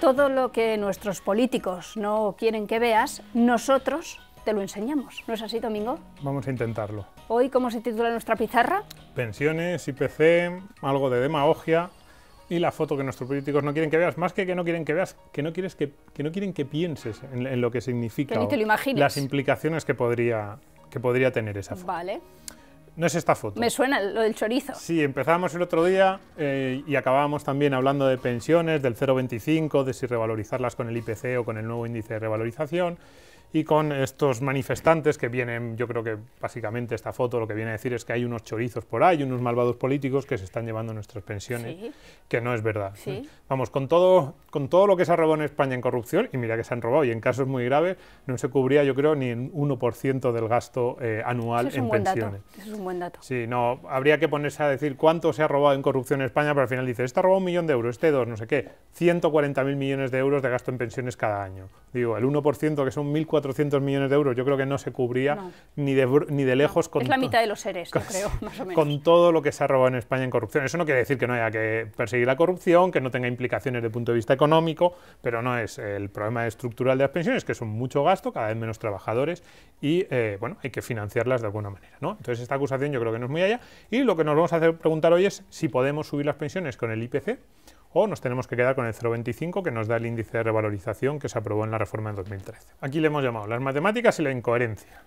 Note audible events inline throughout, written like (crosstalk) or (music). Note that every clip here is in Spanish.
todo lo que nuestros políticos no quieren que veas, nosotros te lo enseñamos. ¿No es así, Domingo? Vamos a intentarlo. Hoy, ¿cómo se titula nuestra pizarra? Pensiones, IPC, algo de demagogia y la foto que nuestros políticos no quieren que veas, más que que no quieren que veas, que no, quieres que, no quieren que pienses en, lo que significa. Que te lo imagines. Las implicaciones que podría, que podría tener esa foto. Vale. No es esta foto. Me suena lo del chorizo. Sí, empezamos el otro día eh, y acabábamos también hablando de pensiones, del 0,25, de si revalorizarlas con el IPC o con el nuevo índice de revalorización y con estos manifestantes que vienen, yo creo que básicamente esta foto lo que viene a decir es que hay unos chorizos por ahí, unos malvados políticos que se están llevando nuestras pensiones, que no es verdad. Vamos, con todo, con todo lo que se ha robado en España en corrupción, y mira que se han robado, y en casos muy graves, no se cubría yo creo ni un 1% del gasto eh, anual en pensiones. es un buen dato. Sí, no, habría que ponerse a decir cuánto se ha robado en corrupción en España, pero al final dice, este ha robado un millón de euros, este dos, no sé qué, 140.000 millones de euros de gasto en pensiones cada año. Digo, el 1% que son 1.400 400 millones de euros, yo creo que no se cubría Ni, de, ni de lejos con... la mitad de los seres, creo, (laughs) Con todo lo que se ha robado en España en corrupción. Eso no quiere decir que no haya que perseguir la corrupción, que no tenga implicaciones de punto de vista económico, pero no es el problema estructural de las pensiones, que son mucho gasto, cada vez menos trabajadores y, eh, bueno, hay que financiarlas de alguna manera, ¿no? Entonces esta acusación yo creo que no es muy allá. Y lo que nos vamos a hacer preguntar hoy es si podemos subir las pensiones con el IPC o nos tenemos que quedar con el 0,25 que nos da el índice de revalorización que se aprobó en la reforma de 2013. Aquí le hemos llamado las matemáticas y la incoherencia.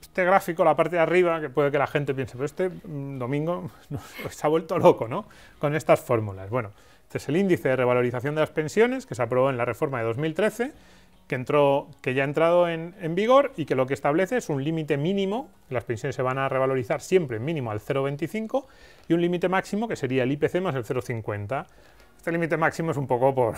Este gráfico, la parte de arriba, que puede que la gente piense, pero este mm, domingo (laughs) pues se ha vuelto loco, ¿no? Con estas fórmulas. Bueno, este es el índice de revalorización de las pensiones que se aprobó en la reforma de 2013 que, entró, que ya ha entrado en, en, vigor y que lo que establece es un límite mínimo, las pensiones se van a revalorizar siempre mínimo al 0,25 y un límite máximo que sería el IPC más el 0,50. Este límite máximo es un poco por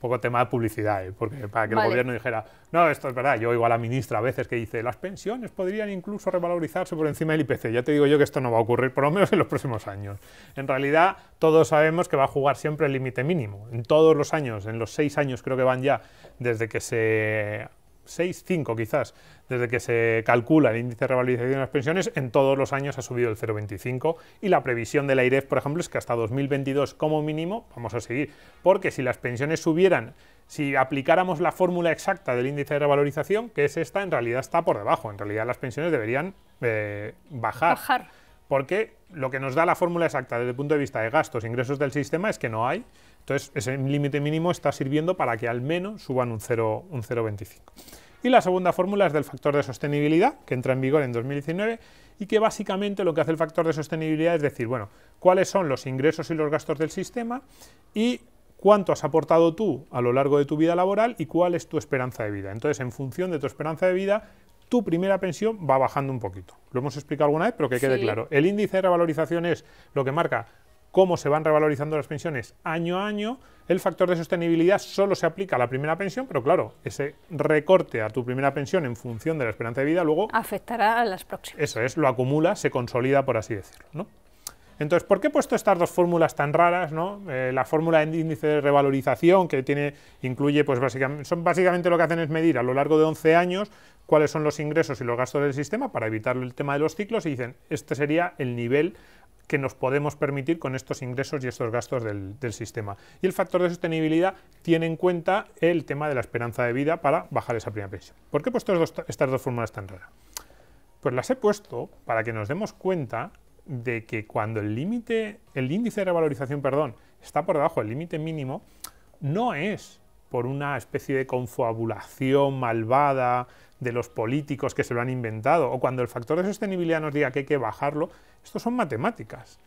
poco tema de publicidad, ¿eh? porque para que el gobierno dijera, no, esto es verdad, yo oigo a la ministra a veces que dice, las pensiones podrían incluso revalorizarse por encima del IPC, ya te digo yo que esto no va a ocurrir, por lo menos en los próximos años. En realidad, todos sabemos que va a jugar siempre el límite mínimo, en todos los años, en los seis años creo que van ya, desde que se 6, 5 quizás, desde que se calcula el índice de revalorización de las pensiones, en todos los años ha subido el 0,25 y la previsión del AIREF, por ejemplo, es que hasta 2022 como mínimo vamos a seguir, porque si las pensiones subieran, si aplicáramos la fórmula exacta del índice de revalorización, que es esta, en realidad está por debajo, en realidad las pensiones deberían eh, bajar porque lo que nos da la fórmula exacta desde el punto de vista de gastos e ingresos del sistema es que no hay. Entonces, ese límite mínimo está sirviendo para que al menos suban un 0,25. Un y la segunda fórmula es del factor de sostenibilidad, que entra en vigor en 2019 y que básicamente lo que hace el factor de sostenibilidad es decir, bueno, cuáles son los ingresos y los gastos del sistema y cuánto has aportado tú a lo largo de tu vida laboral y cuál es tu esperanza de vida. Entonces, en función de tu esperanza de vida, tu primera pensión va bajando un poquito. Lo hemos explicado alguna vez, pero que quede claro. El índice de revalorización es lo que marca cómo se van revalorizando las pensiones año a año. El factor de sostenibilidad solo se aplica a la primera pensión, pero claro, ese recorte a tu primera pensión en función de la esperanza de vida luego... Afectará a las próximas. Eso es, lo acumula, se consolida, por así decirlo. ¿no? Entonces, ¿por qué he puesto estas dos fórmulas tan raras? Eh, la fórmula de índice de revalorización, que tiene, incluye, pues básicamente, son, básicamente lo que hacen es medir a lo largo de 11 años cuáles son los ingresos y los gastos del sistema para evitar el tema de los ciclos y dicen, este sería el nivel que nos podemos permitir con estos ingresos y estos gastos del, sistema. Y el factor de sostenibilidad tiene en cuenta el tema de la esperanza de vida para bajar esa primera pensión. ¿Por qué he puesto estas dos fórmulas tan raras? Pues las he puesto para que nos demos cuenta de que cuando el límite, el índice de revalorización, perdón, está por debajo del límite mínimo, no es por una especie de confabulación malvada de los políticos que se lo han inventado, o cuando el factor de sostenibilidad nos diga que hay que bajarlo, esto son matemáticas.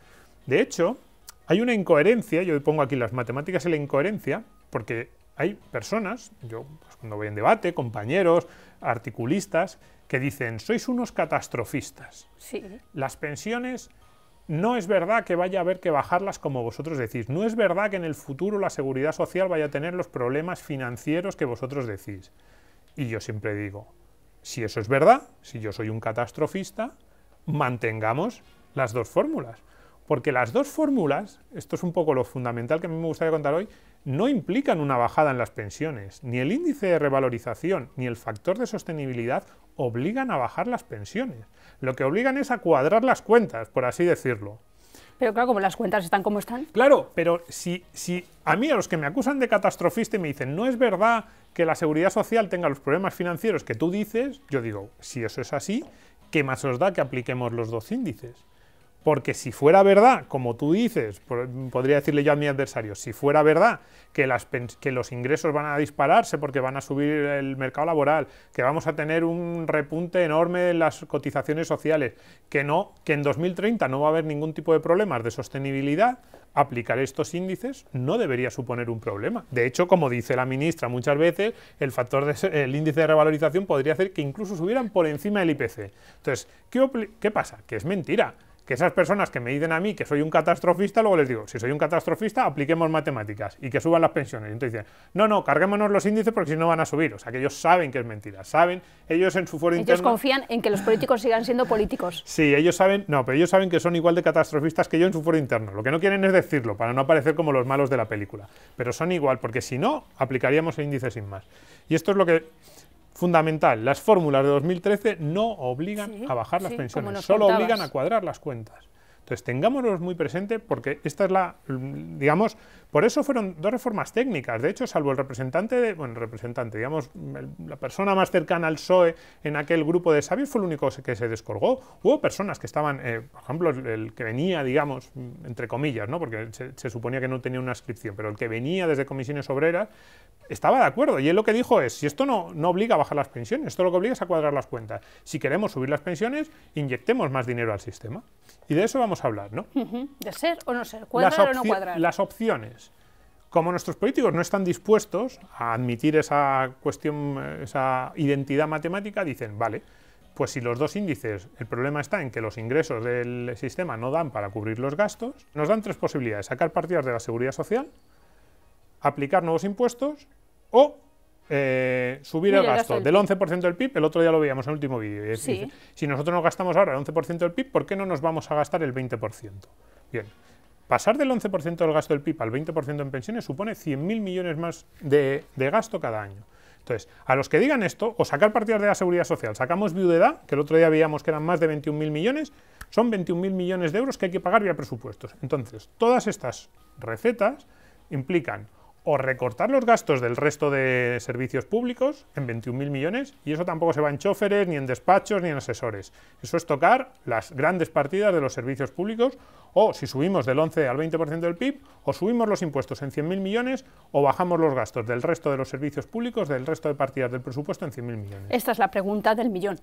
De hecho, hay una incoherencia, yo pongo aquí las matemáticas y la incoherencia, porque hay personas, yo pues, cuando voy en debate, compañeros, articulistas, que dicen, sois unos catastrofistas. Sí. Las pensiones no es verdad que vaya a haber que bajarlas como vosotros decís. No es verdad que en el futuro la seguridad social vaya a tener los problemas financieros que vosotros decís. Y yo siempre digo, si eso es verdad, si yo soy un catastrofista, mantengamos las dos fórmulas. Porque las dos fórmulas, esto es un poco lo fundamental que a mí me gustaría contar hoy, no implican una bajada en las pensiones. Ni el índice de revalorización ni el factor de sostenibilidad obligan a bajar las pensiones. Lo que obligan es a cuadrar las cuentas, por así decirlo. Pero claro, como las cuentas están como están. Claro, pero si, si a mí, a los que me acusan de catastrofista y me dicen, no es verdad que la seguridad social tenga los problemas financieros que tú dices, yo digo, si eso es así, ¿qué más os da que apliquemos los dos índices? Porque si fuera verdad, como tú dices, podría decirle yo a mi adversario, si fuera verdad que, los ingresos van a dispararse porque van a subir el mercado laboral, que vamos a tener un repunte enorme en las cotizaciones sociales, que no, que en 2030 no va a haber ningún tipo de problemas de sostenibilidad, aplicar estos índices no debería suponer un problema. De hecho, como dice la ministra muchas veces, el factor índice de revalorización podría hacer que incluso subieran por encima del IPC. Entonces, qué pasa? Que es mentira que esas personas que me dicen a mí que soy un catastrofista, luego les digo, si soy un catastrofista, apliquemos matemáticas y que suban las pensiones. Y entonces dicen, no, no, carguémonos los índices porque si no van a subir. O sea, que ellos saben que es mentira, saben, ellos en su foro interno... Ellos confían en que los políticos sigan siendo políticos. (laughs) Sí, ellos saben, no, pero ellos saben que son igual de catastrofistas que yo en su foro interno. Lo que no quieren es decirlo, para no aparecer como los malos de la película. Pero son igual, porque si no, aplicaríamos el índice sin más. Y esto es lo que fundamental, las fórmulas de 2013 no obligan a bajar las pensiones, solo obligan a cuadrar las cuentas. Entonces, tengámoslos muy presente porque esta es la, mm, digamos, por eso fueron dos reformas técnicas. De hecho, salvo el representante, de, bueno, representante, digamos, la persona más cercana al PSOE en aquel grupo de sabios fue el único que se descolgó. Hubo personas que estaban, eh, por ejemplo, el, que venía, digamos, entre comillas, ¿no? porque se, suponía que no tenía una inscripción, pero el que venía desde comisiones obreras estaba de acuerdo. Y él lo que dijo es, si esto no, no obliga a bajar las pensiones, esto lo que obliga es a cuadrar las cuentas. Si queremos subir las pensiones, inyectemos más dinero al sistema. Y de eso vamos a hablar, ¿no? De ser o no ser, cuadrar o no cuadrar. Las opciones como nuestros políticos no están dispuestos a admitir esa cuestión, esa identidad matemática, dicen, vale, pues si los dos índices, el problema está en que los ingresos del sistema no dan para cubrir los gastos, nos dan tres posibilidades, sacar partidas de la seguridad social, aplicar nuevos impuestos o eh, subir el gasto del 11% del PIB, el otro día lo veíamos en el último vídeo, decir, si nosotros no gastamos ahora el 11% del PIB, ¿por qué no nos vamos a gastar el 20%? Bien, Pasar del 11% del gasto del PIB al 20% en pensiones supone 100.000 millones más de, gasto cada año. Entonces, a los que digan esto, o sacar partidas de la seguridad social, sacamos viudedad, que el otro día veíamos que eran más de 21.000 millones, son 21.000 millones de euros que hay que pagar vía presupuestos. Entonces, todas estas recetas implican o recortar los gastos del resto de servicios públicos en 21.000 millones, y eso tampoco se va en choferes, ni en despachos, ni en asesores. Eso es tocar las grandes partidas de los servicios públicos, o si subimos del 11 al 20% del PIB, o subimos los impuestos en 100.000 millones, o bajamos los gastos del resto de los servicios públicos, del resto de partidas del presupuesto en 100.000 millones. Esta es la pregunta del millón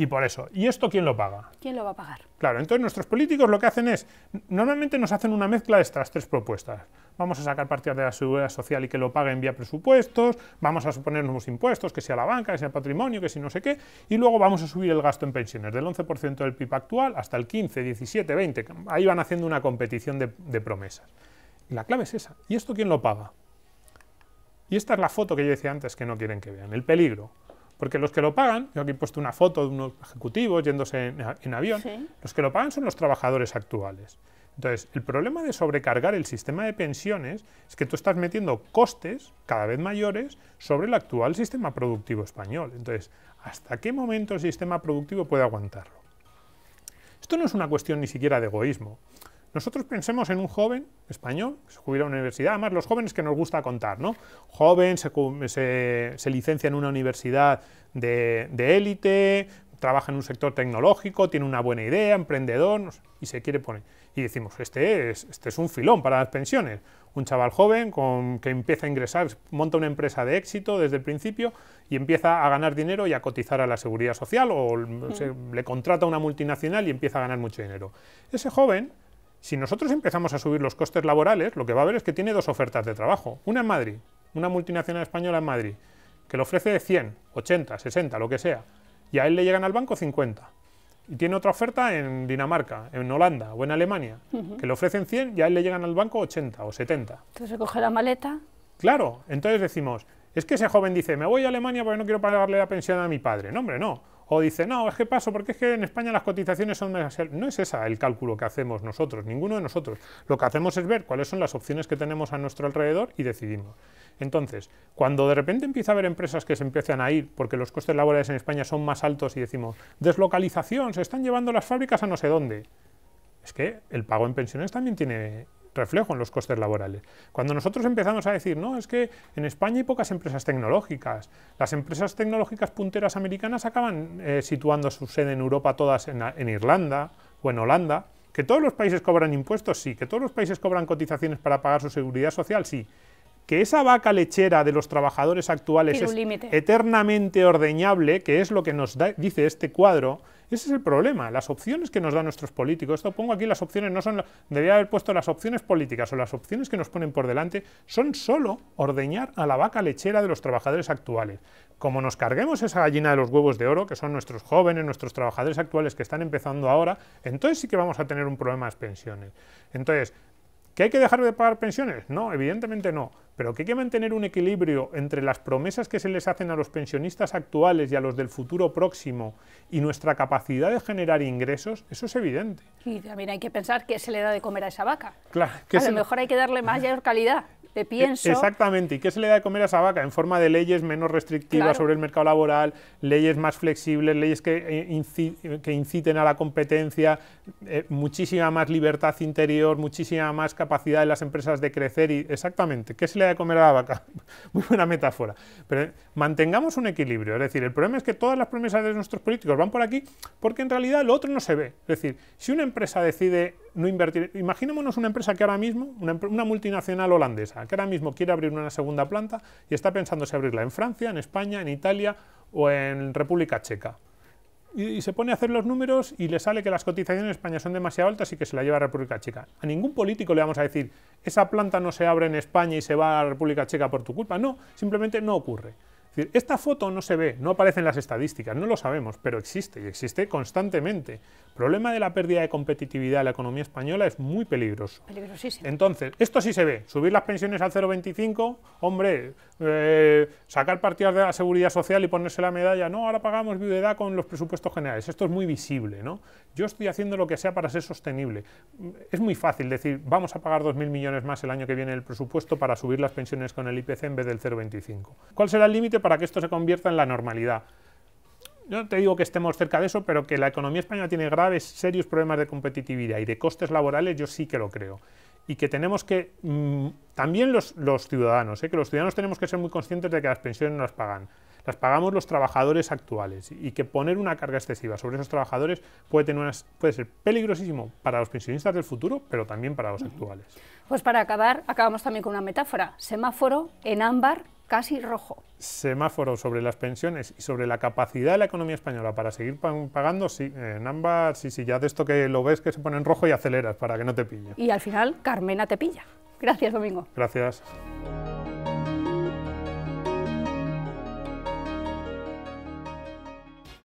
y por eso. ¿Y esto quién lo paga? ¿Quién lo va a pagar? Claro, entonces nuestros políticos lo que hacen es, normalmente nos hacen una mezcla de estas tres propuestas. Vamos a sacar partidas de la seguridad social y que lo pague en vía presupuestos, vamos a suponer nuevos impuestos, que sea la banca, que sea patrimonio, que sea no sé qué, y luego vamos a subir el gasto en pensiones del 11% del PIB actual hasta el 15, 17, 20. Ahí van haciendo una competición de, de promesas. Y la clave es esa. ¿Y esto quién lo paga? Y esta es la foto que yo decía antes que no quieren que vean, el peligro. Porque los que lo pagan, yo aquí he puesto una foto de unos ejecutivos yéndose en, avión, los que lo pagan son los trabajadores actuales. Entonces, el problema de sobrecargar el sistema de pensiones es que tú estás metiendo costes cada vez mayores sobre el actual sistema productivo español. Entonces, ¿hasta qué momento el sistema productivo puede aguantarlo? Esto no es una cuestión ni siquiera de egoísmo. Nosotros pensemos en un joven español que se jubila a una universidad, además los jóvenes que nos gusta contar, ¿no? Joven, se, licencia en una universidad de, élite, trabaja en un sector tecnológico, tiene una buena idea, emprendedor, y se quiere poner. Y decimos, este es, este es un filón para las pensiones. Un chaval joven que empieza a ingresar, monta una empresa de éxito desde el principio y empieza a ganar dinero y a cotizar a la seguridad social o mm. le contrata a una multinacional y empieza a ganar mucho dinero. Ese joven si nosotros empezamos a subir los costes laborales, lo que va a haber es que tiene dos ofertas de trabajo. Una en Madrid, una multinacional española en Madrid, que le ofrece de 100, 80, 60, lo que sea, y a él le llegan al banco 50. Y tiene otra oferta en Dinamarca, en Holanda o en Alemania, que le ofrecen 100 y a él le llegan al banco 80 o 70. Entonces recoge la maleta. Claro, entonces decimos, es que ese joven dice, me voy a Alemania porque no quiero pagarle la pensión a mi padre. No, hombre, no o dice, no, es que paso porque es que en España las cotizaciones son No es ese el cálculo que hacemos nosotros, ninguno de nosotros. Lo que hacemos es ver cuáles son las opciones que tenemos a nuestro alrededor y decidimos. Entonces, cuando de repente empieza a haber empresas que se empiezan a ir porque los costes laborales en España son más altos y decimos, deslocalización, se están llevando las fábricas a no sé dónde. Es que el pago en pensiones también tiene reflejo en los costes laborales. Cuando nosotros empezamos a decir, no, es que en España hay pocas empresas tecnológicas, las empresas tecnológicas punteras americanas acaban eh, situando su sede en Europa todas en, Irlanda o en Holanda, que todos los países cobran impuestos, sí, que todos los países cobran cotizaciones para pagar su seguridad social, sí, que esa vaca lechera de los trabajadores actuales es eternamente ordeñable, que es lo que nos dice este cuadro, ese es el problema, las opciones que nos dan nuestros políticos, esto pongo aquí las opciones, no son, debería haber puesto las opciones políticas o las opciones que nos ponen por delante, son solo ordeñar a la vaca lechera de los trabajadores actuales. Como nos carguemos esa gallina de los huevos de oro, que son nuestros jóvenes, nuestros trabajadores actuales que están empezando ahora, entonces sí que vamos a tener un problema de pensiones. Entonces, ¿Que hay que dejar de pagar pensiones? No, evidentemente no, pero que hay que mantener un equilibrio entre las promesas que se les hacen a los pensionistas actuales y a los del futuro próximo y nuestra capacidad de generar ingresos, eso es evidente. Y también hay que pensar qué se le da de comer a esa vaca. Claro, que a lo mejor hay que darle mayor calidad. E-, exactamente, ¿y qué se le da de comer a esa vaca? En forma de leyes menos restrictivas sobre el mercado laboral, leyes más flexibles, leyes que, eh, inciten a la competencia, eh, muchísima más libertad interior, muchísima más capacidad de las empresas de crecer. Y, exactamente, ¿qué se le da de comer a la vaca? (laughs) Muy buena metáfora. Pero eh, mantengamos un equilibrio, es decir, el problema es que todas las promesas de nuestros políticos van por aquí porque en realidad lo otro no se ve. Es decir, si una empresa decide no invertir, imaginémonos una empresa que ahora mismo, una multinacional holandesa, que ahora mismo quiere abrir una segunda planta y está pensando si abrirla en Francia, en España, en Italia o en República Checa. Y, se pone a hacer los números y le sale que las cotizaciones en España son demasiado altas y que se la lleva a República Checa. A ningún político le vamos a decir, esa planta no se abre en España y se va a República Checa por tu culpa. No, simplemente no ocurre esta foto no se ve, no aparecen las estadísticas, no lo sabemos, pero existe y existe constantemente. El problema de la pérdida de competitividad de la economía española es muy peligroso. Entonces, esto sí se ve, subir las pensiones al 0,25, hombre, eh, sacar partidas de la seguridad social y ponerse la medalla, no, ahora pagamos viudedad con los presupuestos generales, esto es muy visible, ¿no? Yo estoy haciendo lo que sea para ser sostenible. Es muy fácil decir, vamos a pagar 2.000 millones más el año que viene el presupuesto para subir las pensiones con el IPC en vez del 0,25. ¿Cuál será el límite para para que esto se convierta en la normalidad. Yo no te digo que estemos cerca de eso, pero que la economía española tiene graves, serios problemas de competitividad y de costes laborales, yo sí que lo creo. Y que tenemos que, mm, también los, ciudadanos, ¿eh? que los ciudadanos tenemos que ser muy conscientes de que las pensiones no las pagan las pagamos los trabajadores actuales y que poner una carga excesiva sobre esos trabajadores puede, tener unas, puede ser peligrosísimo para los pensionistas del futuro, pero también para los actuales. Pues para acabar, acabamos también con una metáfora, semáforo en ámbar casi rojo. Semáforo sobre las pensiones y sobre la capacidad de la economía española para seguir pagando, sí, en ambas, sí, sí, ya de esto que lo ves que se pone en rojo y aceleras para que no te pille. Y al final, Carmena te pilla. Gracias, Domingo. Gracias.